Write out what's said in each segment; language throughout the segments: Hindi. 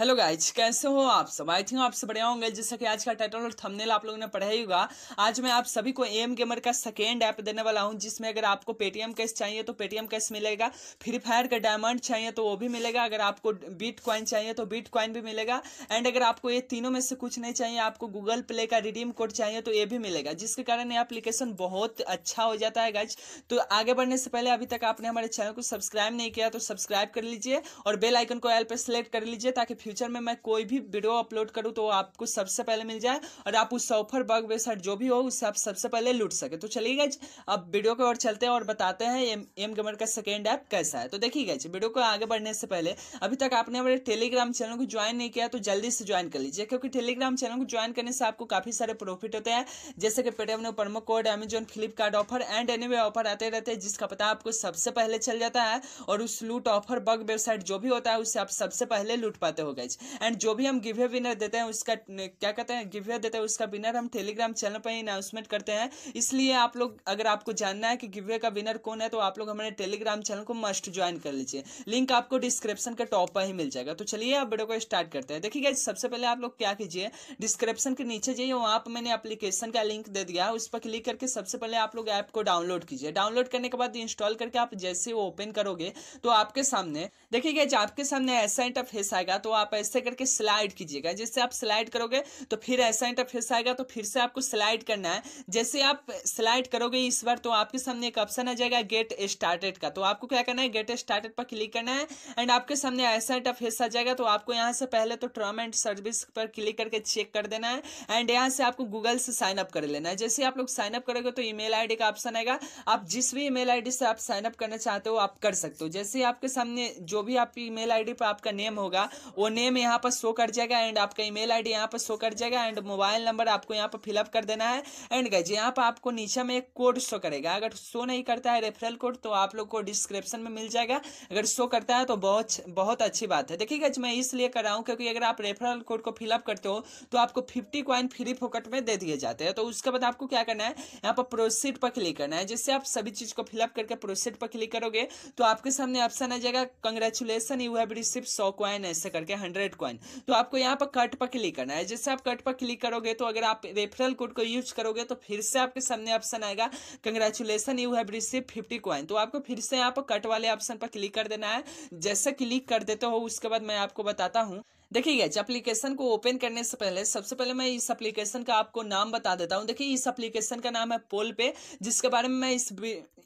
हेलो गाइज कैसे हो आप सब आई थिंक आप सब बढ़िया होंगे जैसा कि आज का टाइटल और थंबनेल आप लोगों ने पढ़ा ही होगा आज मैं आप सभी को एम गेमर का सेकेंड ऐप देने वाला हूं जिसमें अगर आपको पेटीएम कैश चाहिए तो पेटीएम कैश मिलेगा फ्री फायर का डायमंड चाहिए तो वो भी मिलेगा अगर आपको बीट कॉइन चाहिए तो बीट कॉइन भी मिलेगा एंड अगर आपको ये तीनों में से कुछ नहीं चाहिए आपको गूगल प्ले का रिडीम कोड चाहिए तो ये भी मिलेगा जिसके कारण ये अप्लीकेशन बहुत अच्छा हो जाता है गाइज तो आगे बढ़ने से पहले अभी तक आपने हमारे चैनल को सब्सक्राइब नहीं किया तो सब्सक्राइब कर लीजिए और बेल आइकन को एल पर सेलेक्ट कर लीजिए ताकि फ्यूचर में मैं कोई भी वीडियो अपलोड करूँ तो आपको सबसे पहले मिल जाए और आप उस ऑफर बग वेबसाइट जो भी हो उससे आप सबसे पहले लूट सके तो चलिए गए अब वीडियो को और चलते हैं और बताते हैं एम एम गमर का सेकेंड ऐप कैसा है तो देखिए गए वीडियो को आगे बढ़ने से पहले अभी तक आपने हमारे टेलीग्राम चैनल को ज्वाइन नहीं किया तो जल्दी से ज्वाइन कर लीजिए क्योंकि टेलीग्राम चैनल को ज्वाइन करने से आपको काफी सारे प्रॉफिट होते हैं जैसे कि पेटीएम में promo code Amazon Flipkart offer and any offer आते रहते हैं जिसका पता आपको सबसे पहले चल जाता है और उस लूट ऑफर बग वेबसाइट जो भी होता है उससे आप सबसे पहले लूट पाते हो हो गाइज एंड जो भी हम गिवे विनर देते हैं उसका क्या कहते हैं गिवे देते हैं उसका विनर हम टेलीग्राम चैनल पर ही अनाउंसमेंट करते हैं इसलिए आप लोग अगर आपको जानना है कि गिवे का विनर कौन है तो आप लोग हमारे टेलीग्राम चैनल को मस्ट ज्वाइन कर लीजिए लिंक आपको डिस्क्रिप्शन के टॉप पर ही मिल जाएगा तो चलिए आप वीडियो को स्टार्ट करते हैं देखिए गाइज सबसे पहले आप लोग क्या कीजिए डिस्क्रिप्शन के नीचे जाइए वहाँ पर मैंने एप्लीकेशन का लिंक दे दिया उस पर क्लिक करके सबसे पहले आप लोग ऐप को डाउनलोड कीजिए डाउनलोड करने के बाद इंस्टॉल करके आप जैसे ओपन करोगे तो आपके सामने देखिए गैज आपके सामने ऐसा इंटरफेस आएगा तो आप ऐसे करके स्लाइड कीजिएगा जैसे आप स्लाइड करोगे तो फिर ऐसा इंटरफेस आएगा तो फिर से आपको स्लाइड करना है जैसे आप स्लाइड करोगे इस बार तो आपके सामने एक ऑप्शन आ जाएगा गेट स्टार्टेड का तो आपको क्या करना है गेट स्टार्टेड पर क्लिक करना है एंड आपके सामने ऐसा इंटरफेस आ जाएगा तो आपको यहाँ से पहले तो ट्रम एंड सर्विस पर क्लिक करके चेक कर देना है एंड यहाँ से आपको गूगल से साइन अप कर लेना है जैसे आप लोग साइन अप करोगे तो ईमेल आईडी का ऑप्शन आएगा आप जिस भी ईमेल आईडी से आप साइन अप करना चाहते हो आप कर सकते हो जैसे आपके सामने जो भी आपकी ईमेल आईडी पर आपका नेम होगा वो नेम यहाँ पर शो कर जाएगा एंड आपका ईमेल आईडी यहाँ पर शो कर जाएगा एंड मोबाइल नंबर आपको यहाँ पर फिलअप कर देना है एंड गाइज यहाँ पर आपको नीचे में एक कोड शो करेगा अगर शो नहीं करता है रेफरल कोड तो आप लोग को डिस्क्रिप्शन में मिल जाएगा अगर शो करता है तो बहुत बहुत अच्छी बात है देखिए गज मैं इसलिए कर रहा हूँ क्योंकि अगर आप रेफरल कोड को फिलअप करते हो तो आपको फिफ्टी क्वाइन फ्री फोकट में दे दिए जाते हैं तो उसके बाद आपको क्या करना है यहाँ पर प्रोसीड पर क्लिक करना है जिससे आप सभी चीज़ को फिलअप करके प्रोसीड पर क्लिक करोगे तो आपके सामने ऑप्शन आ जाएगा कंग्रेचुलेसन यू हैव रिसिव सौ क्वाइन ऐसे करके हंड्रेड कॉइन तो आपको यहाँ पर कट पर क्लिक करना है जैसे आप कट पर क्लिक करोगे तो अगर आप रेफरल कोड को यूज करोगे तो फिर से आपके सामने ऑप्शन आएगा congratulation you have receive fifty coin तो आपको फिर से यहाँ पर कट वाले ऑप्शन पर क्लिक कर देना है जैसे क्लिक कर देते हो उसके बाद मैं आपको बताता हूँ देखिए गैज एप्लीकेशन को ओपन करने से पहले सबसे पहले मैं इस एप्लीकेशन का आपको नाम बता देता हूँ देखिए इस एप्लीकेशन का नाम है पोल पे जिसके बारे में मैं इस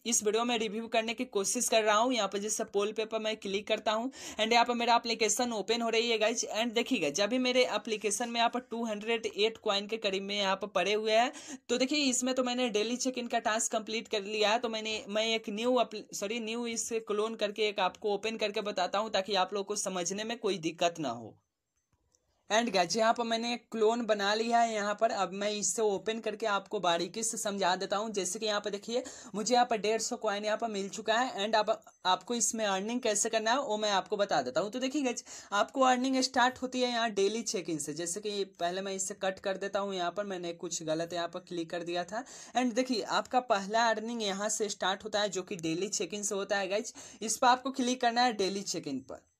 इस वीडियो में रिव्यू करने की कोशिश कर रहा हूँ यहाँ पर जैसे पोल पेपर मैं क्लिक करता हूँ एंड यहाँ पर मेरा एप्लीकेशन ओपन हो रही है गाइज एंड देखिएगा जब भी मेरे एप्लीकेशन में यहाँ पर टू हंड्रेड एट क्वाइन के करीब में यहाँ पर पड़े हुए हैं तो देखिए इसमें तो मैंने डेली चेक इन का टास्क कंप्लीट कर लिया है तो मैंने मैं एक न्यू सॉरी न्यू इसे क्लोन करके एक आपको ओपन करके बताता हूँ ताकि आप लोग को समझने में कोई दिक्कत ना हो एंड गैज यहाँ पर मैंने क्लोन बना लिया है यहाँ पर अब मैं इससे ओपन करके आपको बारीकी से समझा देता हूँ जैसे कि यहाँ पर देखिए मुझे यहाँ पर डेढ़ सौ क्वाइन यहाँ पर मिल चुका है एंड अब आप, आपको इसमें अर्निंग कैसे करना है वो मैं आपको बता देता हूँ तो देखिए गैज आपको अर्निंग स्टार्ट होती है यहाँ डेली चेक इन से जैसे कि पहले मैं इससे कट कर देता हूँ यहाँ पर मैंने कुछ गलत यहाँ पर क्लिक कर दिया था एंड देखिए आपका पहला अर्निंग यहाँ से स्टार्ट होता है जो कि डेली चेक इन से होता है गैज इस पर आपको क्लिक करना है डेली चेक इन पर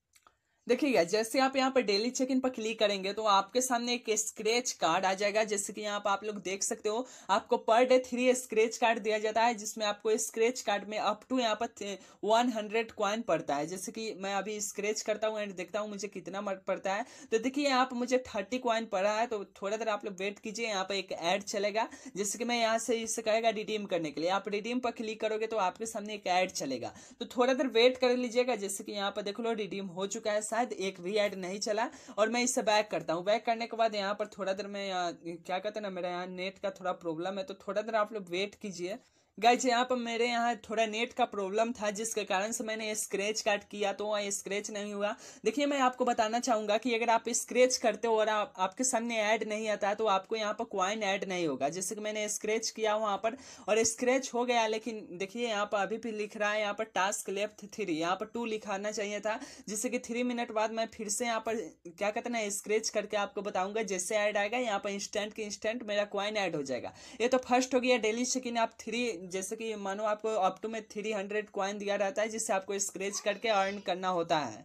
देखिए जैसे आप यहाँ पर डेली चेक इन पर क्लिक करेंगे तो आपके सामने एक स्क्रेच कार्ड आ जाएगा जैसे कि यहाँ पर आप लोग देख सकते हो आपको per day three scratch card दिया जाता है जिसमें आपको स्क्रेच कार्ड में अप टू यहाँ पर वन हंड्रेड क्वाइन पड़ता है जैसे कि मैं अभी स्क्रेच करता हूँ एंड देखता हूँ मुझे कितना पड़ता है तो देखिए यहाँ पर मुझे थर्टी क्वाइन पड़ा है तो थोड़ा देर आप लोग वेट कीजिए यहाँ पर एक ऐड चलेगा जैसे कि मैं यहाँ से इसे कहेगा रिडीम करने के लिए आप रिडीम पर क्लिक करोगे तो आपके सामने एक ऐड चलेगा तो थोड़ा देर वेट कर लीजिएगा जैसे कि यहाँ पर देख लो रिडीम हो चुका है शायद एक भी ऐड नहीं चला और मैं इससे बैक करता हूँ बैक करने के बाद यहाँ पर थोड़ा देर में क्या कहते हैं ना मेरा यहाँ नेट का थोड़ा प्रॉब्लम है तो थोड़ा देर आप लोग वेट कीजिए गाइज यहाँ पर मेरे यहाँ थोड़ा नेट का प्रॉब्लम था जिसके कारण से मैंने स्क्रेच काट किया तो वहाँ स्क्रेच नहीं हुआ देखिए मैं आपको बताना चाहूँगा कि अगर आप स्क्रेच करते हो और आप, आपके सामने ऐड नहीं आता है तो आपको यहाँ पर क्वाइन ऐड नहीं होगा जैसे कि मैंने स्क्रेच किया वहाँ पर और स्क्रेच हो गया लेकिन देखिए यहाँ पर अभी भी लिख रहा है यहाँ पर टास्क लेफ्ट थ्री यहाँ पर टू लिखाना चाहिए था जिससे कि थ्री मिनट बाद मैं फिर से यहाँ पर क्या कहते हैं स्क्रेच करके आपको बताऊँगा जैसे ऐड आएगा यहाँ पर इंस्टेंट के इंस्टेंट मेरा क्वाइन ऐड हो जाएगा ये तो फर्स्ट हो गया डेली सेकेंड आप थ्री जैसे कि मानो आपको ऑप्टो में थ्री हंड्रेड क्वाइन दिया रहता है जिससे आपको स्क्रेच करके अर्न करना होता है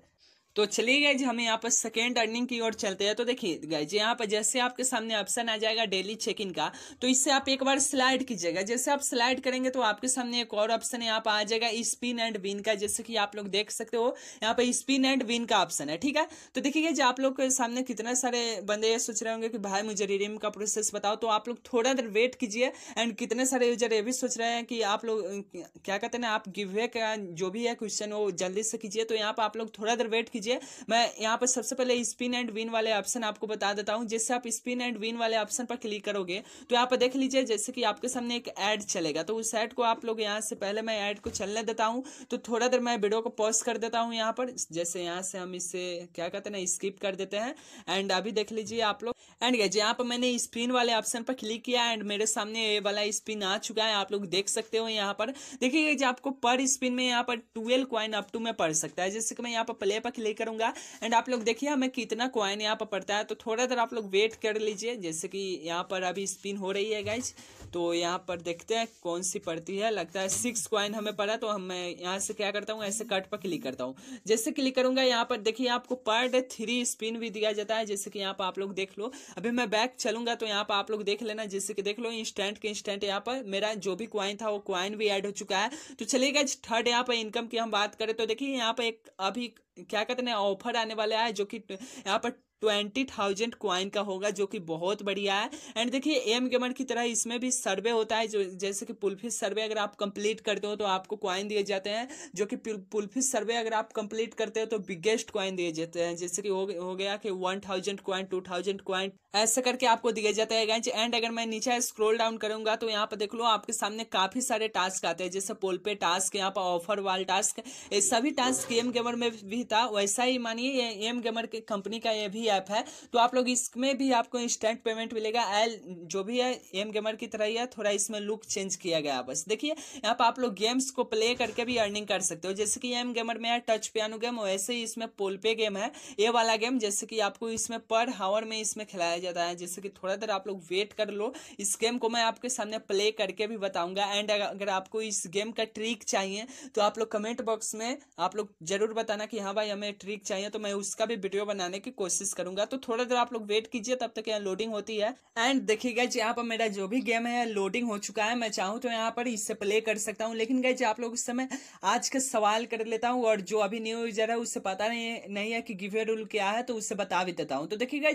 तो चलिए जी हम यहाँ पर सेकेंड अर्निंग की ओर चलते हैं तो देखिए जी यहाँ पर जैसे आपके सामने ऑप्शन आ जाएगा डेली चेक इन का तो इससे आप एक बार स्लाइड कीजिएगा जैसे आप स्लाइड करेंगे तो आपके सामने एक और ऑप्शन यहाँ पर आ जाएगा स्पिन एंड विन का जैसे कि आप लोग देख सकते हो यहाँ पर स्पिन एंड विन का ऑप्शन है ठीक है तो देखिए जी आप लोग के सामने कितने सारे बंदे ये सोच रहे होंगे कि भाई मुझे रिडीम का प्रोसेस बताओ तो आप लोग थोड़ा देर वेट कीजिए एंड कितने सारे यूजर ये भी सोच रहे हैं कि आप लोग क्या कहते हैं आप गिवे का जो भी है क्वेश्चन वो जल्दी से कीजिए तो यहाँ पर आप लोग थोड़ा देर वेट कीजिए कीजिए मैं यहाँ पर सबसे पहले स्पिन एंड विन वाले ऑप्शन आपको बता देता हूँ जिससे आप स्पिन एंड विन वाले ऑप्शन पर क्लिक करोगे तो यहाँ पर देख लीजिए जैसे कि आपके सामने एक ऐड चलेगा तो उस ऐड को आप लोग यहाँ से पहले मैं ऐड को चलने देता हूँ तो थोड़ा देर मैं वीडियो को पॉज कर देता हूँ यहाँ पर जैसे यहाँ से हम इसे क्या कहते हैं ना स्किप कर देते हैं एंड अभी देख लीजिए आप लोग एंड गए यहाँ पर मैंने स्पिन वाले ऑप्शन पर क्लिक किया एंड मेरे सामने ये वाला स्पिन आ चुका है आप लोग देख सकते हो यहाँ पर देखिए आपको पर स्पिन में यहाँ पर ट्वेल्व क्वाइन अप टू में पड़ सकता है जैसे कि मैं यहाँ पर प्ले पर प्ले करूंगा एंड आप लोग देखिए हमें कितना क्वाइन यहाँ पर पड़ता है तो थोड़ा देर आप लोग वेट कर लीजिए जैसे कि यहाँ पर अभी स्पिन हो रही है गाइज तो यहाँ पर देखते हैं कौन सी पड़ती है लगता है सिक्स क्वाइन हमें पड़ा तो हम मैं यहाँ से क्या करता हूँ ऐसे कट पर क्लिक करता हूँ जैसे क्लिक करूंगा यहाँ पर देखिए आपको पर डे थ्री स्पिन भी दिया जाता है जैसे कि यहाँ पर आप लोग देख लो अभी मैं बैक चलूंगा तो यहाँ पर आप लोग देख लेना जैसे कि देख लो इंस्टेंट के इंस्टेंट यहाँ पर मेरा जो भी क्वाइन था वो क्वाइन भी एड हो चुका है तो चलिएगा थर्ड यहाँ पर इनकम की हम बात करें तो देखिए यहाँ पर एक अभी क्या कहते हैं ऑफर आने वाले आए जो कि यहाँ पर ट्वेंटी थाउजेंड क्वाइन का होगा जो कि बहुत बढ़िया है एंड देखिए एम गेमर की तरह इसमें भी सर्वे होता है जो जैसे कि पुलफिस सर्वे अगर आप कंप्लीट करते हो तो आपको क्वाइन दिए जाते हैं जो कि पुलफिस सर्वे अगर आप कंप्लीट करते हो तो बिगेस्ट क्वाइन दिए जाते हैं जैसे कि हो गया कि one thousand coin two thousand coin ऐसे करके आपको दिए जाते हैं एंड अगर मैं नीचे स्क्रोल डाउन करूंगा तो यहाँ पर देख लो आपके सामने काफी सारे टास्क आते हैं जैसे पोल पे टास्क यहाँ पर ऑफर वाल टास्क ये सभी टास्क एम गेमर में भी था वैसा ही मानिए एम गेमर की कंपनी का ये भी ऐप है तो आप लोग इसमें भी आपको इंस्टेंट पेमेंट मिलेगा एल जो भी है एम गेमर की तरह ही है थोड़ा इसमें लुक चेंज किया गया बस देखिए यहाँ पर आप लोग गेम्स को प्ले करके भी अर्निंग कर सकते हो जैसे कि एम गेमर में है टच पियानो गेम वैसे ही इसमें पोलपे गेम है ये वाला गेम जैसे कि आपको इसमें पर हावर में इसमें खिलाया जाता है जैसे कि थोड़ा देर आप लोग वेट कर लो इस गेम को मैं आपके सामने प्ले करके भी बताऊंगा एंड अगर आपको इस गेम का ट्रिक चाहिए तो आप लोग कमेंट बॉक्स में आप लोग जरूर बताना कि हाँ भाई हमें ट्रिक चाहिए तो मैं उसका भी वीडियो बनाने की कोशिश करूंगा तो थोड़ा देर आप लोग वेट कीजिए तब तक यहाँ लोडिंग होती है एंड देखिएगा जी यहाँ पर मेरा जो भी गेम है लोडिंग हो चुका है मैं चाहूँ तो यहाँ पर इससे प्ले कर सकता हूँ लेकिन गए आप लोग इस समय आज का सवाल कर लेता हूँ और जो अभी न्यू यूजर है उससे पता नहीं नहीं है कि गिवे रूल क्या है तो उससे बता भी देता हूँ तो देखिएगा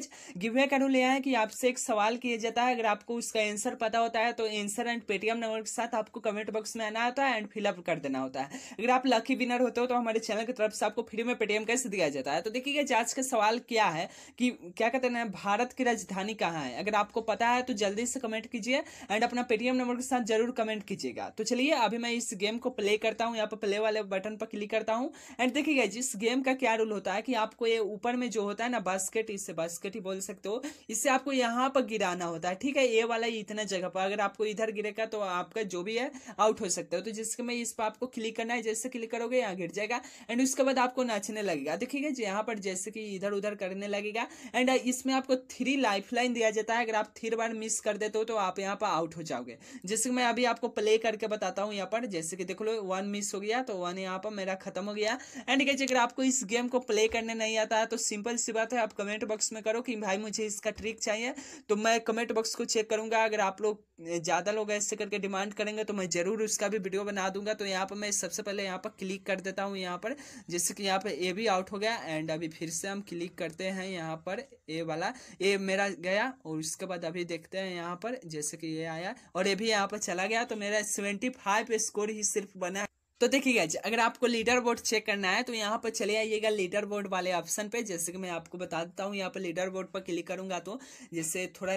गिवे का रूल यह है कि आपसे एक सवाल किया जाता है अगर आपको उसका आंसर पता होता है तो आंसर एंड पेटीएम नंबर के साथ आपको कमेंट बॉक्स में आना होता है एंड फिलअप कर देना होता है अगर आप लकी विनर होते हो तो हमारे चैनल की तरफ से आपको फ्री में पेटीएम कैसे दिया जाता है तो देखिएगा आज का सवाल क्या है कि क्या कहते हैं भारत की राजधानी कहाँ है अगर आपको पता है तो जल्दी से कमेंट कीजिए एंड अपना पेटीएम नंबर के साथ जरूर कमेंट कीजिएगा तो चलिए अभी मैं इस गेम को प्ले करता हूँ यहाँ पर प्ले वाले बटन पर क्लिक करता हूँ एंड देखिएगा जिस गेम का क्या रूल होता है कि आपको ये ऊपर में जो होता है ना बास्केट इससे बास्केट ही बोल सकते हो इससे आपको यहाँ पर गिराना होता है ठीक है ये वाला इतना जगह पर अगर आपको इधर गिरेगा तो आपका जो भी है आउट हो सकता है तो जिसके में इस पर आपको क्लिक करना है जैसे क्लिक करोगे यहाँ गिर जाएगा एंड उसके बाद आपको नाचने लगेगा देखिएगा जी यहाँ पर जैसे कि इधर उधर करने लगे लगेगा एंड uh, इसमें आपको थ्री लाइफ लाइन दिया जाता है अगर आप थ्री बार मिस कर देते हो तो आप यहाँ पर आउट हो जाओगे जैसे मैं अभी आपको प्ले करके बताता हूँ यहाँ पर जैसे कि देख लो वन मिस हो गया तो वन यहाँ पर मेरा खत्म हो गया एंड कैसे अगर आपको इस गेम को प्ले करने नहीं आता है तो सिंपल सी बात है आप कमेंट बॉक्स में करो कि भाई मुझे इसका ट्रिक चाहिए तो मैं कमेंट बॉक्स को चेक करूंगा अगर आप लोग ज़्यादा लोग ऐसे करके डिमांड करेंगे तो मैं ज़रूर उसका भी वीडियो बना दूंगा तो यहाँ पर मैं सबसे पहले यहाँ पर क्लिक कर देता हूँ यहाँ पर जैसे कि यहाँ पर ए भी आउट हो गया एंड अभी फिर से हम क्लिक करते हैं यहाँ पर ए वाला ए मेरा गया और उसके बाद अभी देखते हैं यहाँ पर जैसे कि ये आया और ये भी यहाँ पर चला गया तो मेरा सेवेंटी फाइव स्कोर ही सिर्फ बना तो देखिए गाइज अगर आपको लीडर बोर्ड चेक करना है तो यहाँ पर चले आइएगा लीडर बोर्ड वाले ऑप्शन पे जैसे कि मैं आपको बता देता हूँ यहाँ पर लीडर बोर्ड पर क्लिक करूंगा तो जैसे थोड़ा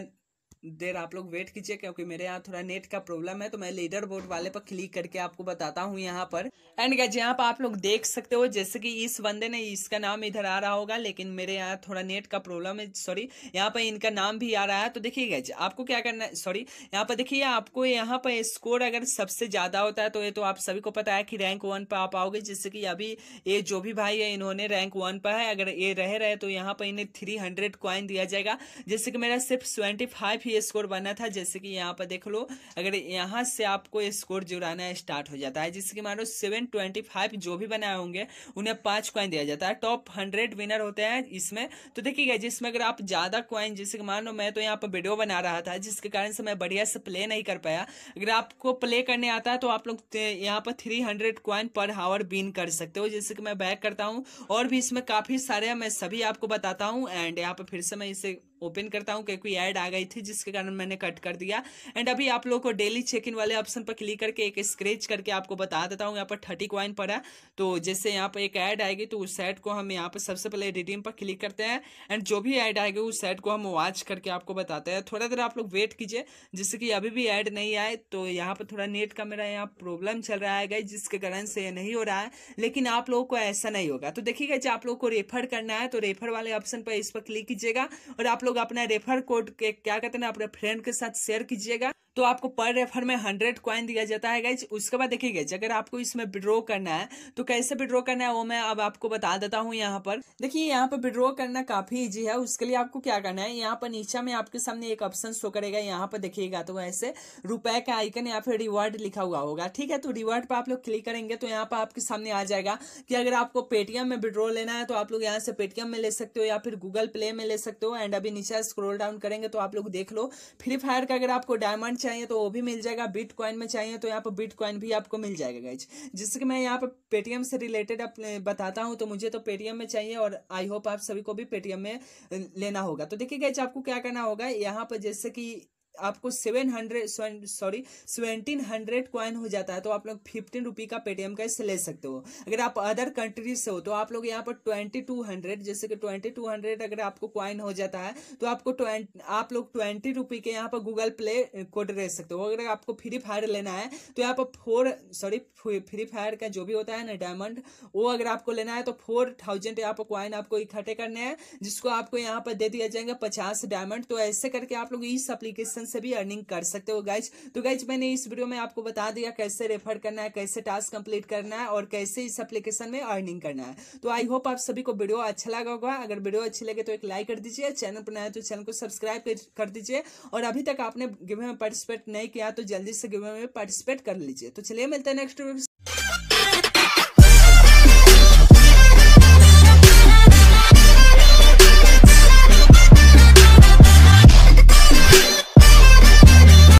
देर आप लोग वेट कीजिए क्योंकि मेरे यहाँ थोड़ा नेट का प्रॉब्लम है तो मैं लीडर बोर्ड वाले पर क्लिक करके आपको बताता हूँ यहाँ पर एंड गज यहाँ पर आप लोग देख सकते हो जैसे कि इस बंदे ने इसका नाम इधर आ रहा होगा लेकिन मेरे यहाँ थोड़ा नेट का प्रॉब्लम है सॉरी यहाँ पर इनका नाम भी आ रहा है तो देखिए गज आपको क्या करना है सॉरी यहाँ पर देखिए आपको यहाँ पर स्कोर अगर सबसे ज़्यादा होता है तो ये तो आप सभी को पता है कि रैंक वन पर आप आओगे जिससे कि अभी ये जो भी भाई है इन्होंने रैंक वन पर है अगर ये रह रहे तो यहाँ पर इन्हें थ्री हंड्रेड दिया जाएगा जैसे कि मेरा सिर्फ ट्वेंटी फाइव ही स्कोर बना था जैसे कि यहाँ पर देख लो अगर यहाँ से आपको स्कोर जुड़ाना स्टार्ट हो जाता है जिसके मानो सेवन ट्वेंटी फाइव जो भी बनाए होंगे उन्हें पाँच कॉइन दिया जाता है टॉप हंड्रेड विनर होते हैं इसमें तो देखिएगा जिसमें अगर आप ज़्यादा कॉइन जैसे कि मान लो मैं तो यहाँ पर वीडियो बना रहा था जिसके कारण से मैं बढ़िया से प्ले नहीं कर पाया अगर आपको प्ले करने आता है तो आप लोग यहाँ पर थ्री हंड्रेड कॉइन पर हावर बिन कर सकते हो जैसे कि मैं बैक करता हूँ और भी इसमें काफ़ी सारे मैं सभी आपको बताता हूँ एंड यहाँ पर फिर से मैं इसे ओपन करता हूँ क्योंकि ऐड आ गई थी जिसके कारण मैंने कट कर दिया एंड अभी आप लोगों को डेली चेक इन वाले ऑप्शन पर क्लिक करके एक स्क्रेच करके आपको बता देता हूँ यहाँ पर थर्टी क्वाइन पड़ा तो जैसे यहाँ पर एक ऐड आएगी तो उस सेट को हम यहाँ पर सबसे पहले रिडीम पर क्लिक करते हैं एंड जो भी ऐड आएगी उस सेट को हम वॉच करके आपको बताते हैं थोड़ा देर आप लोग वेट कीजिए जिससे कि अभी भी ऐड नहीं आए तो यहाँ पर थोड़ा नेट का मेरा यहाँ प्रॉब्लम चल रहा है जिसके कारण से यह नहीं हो रहा है लेकिन आप लोगों को ऐसा नहीं होगा तो देखिएगा जी आप लोग को रेफर करना है तो रेफर वाले ऑप्शन पर इस पर क्लिक कीजिएगा और आप लोग अपना रेफर कोड के क्या कहते हैं अपने फ्रेंड के साथ शेयर कीजिएगा तो आपको पर रेफर में हंड्रेड क्वाइन दिया जाता है गाइज उसके बाद देखिए गाइज अगर आपको इसमें विड्रॉ करना है तो कैसे विड्रॉ करना है वो मैं अब आपको बता देता हूँ यहाँ पर देखिए यहाँ पर विड्रॉ करना काफी ईजी है उसके लिए आपको क्या करना है यहाँ पर नीचा में आपके सामने एक ऑप्शन शो करेगा यहाँ पर देखिएगा तो ऐसे रुपए का आइकन या फिर रिवॉर्ड लिखा हुआ होगा ठीक है तो रिवॉर्ड पर आप लोग क्लिक करेंगे तो यहाँ पर आपके सामने आ जाएगा कि अगर आपको पेटीएम में विड्रॉ लेना है तो आप लोग यहाँ से पेटीएम में ले सकते हो या फिर गूगल प्ले में ले सकते हो एंड अभी नीचे स्क्रोल डाउन करेंगे तो आप लोग देख लो फ्री फायर का अगर आपको डायमंड चाहिए तो वो भी मिल जाएगा बिट कॉइन में चाहिए तो यहाँ पर बिट कॉइन भी आपको मिल जाएगा गाइज जिससे कि मैं यहाँ पर पेटीएम से रिलेटेड बताता हूँ तो मुझे तो पेटीएम में चाहिए और आई होप आप सभी को भी पेटीएम में लेना होगा तो देखिए गाइज आपको क्या करना होगा यहाँ पर जैसे कि आपको seven hundred sorry seventeen hundred coin हो जाता है तो आप लोग फिफ्टीन रुपी का पेटीएम का इससे ले सकते हो अगर आप अदर कंट्रीज से हो तो आप लोग यहाँ पर ट्वेंटी टू हंड्रेड जैसे कि ट्वेंटी टू हंड्रेड अगर आपको क्वाइन हो जाता है तो आपको आप लोग ट्वेंटी रुपी के यहाँ पर गूगल प्ले कोड ले सकते हो अगर आपको फ्री फायर लेना है तो यहाँ पर फोर सॉरी फ्री फायर का जो भी होता है ना डायमंड वो अगर आपको लेना है तो फोर थाउजेंड यहाँ पर क्वाइन आपको इकट्ठे करने हैं जिसको आपको यहाँ पर दे दिया जाएगा पचास डायमंड तो ऐसे करके आप लोग इस अप्लीकेशन से भी अर्निंग कर सकते हो गाइज तो गाइज मैंने इस वीडियो में आपको बता दिया कैसे रेफर करना है कैसे टास्क कंप्लीट करना है और कैसे इस एप्लीकेशन में अर्निंग करना है तो आई होप आप सभी को वीडियो अच्छा लगा होगा अगर वीडियो अच्छी लगे तो एक लाइक कर दीजिए चैनल पर नया तो चैनल को सब्सक्राइब कर दीजिए और अभी तक आपने गिवे में पार्टिसिपेट नहीं किया तो जल्दी से गिवे में पार्टिसिपेट कर लीजिए तो चलिए मिलते हैं नेक्स्ट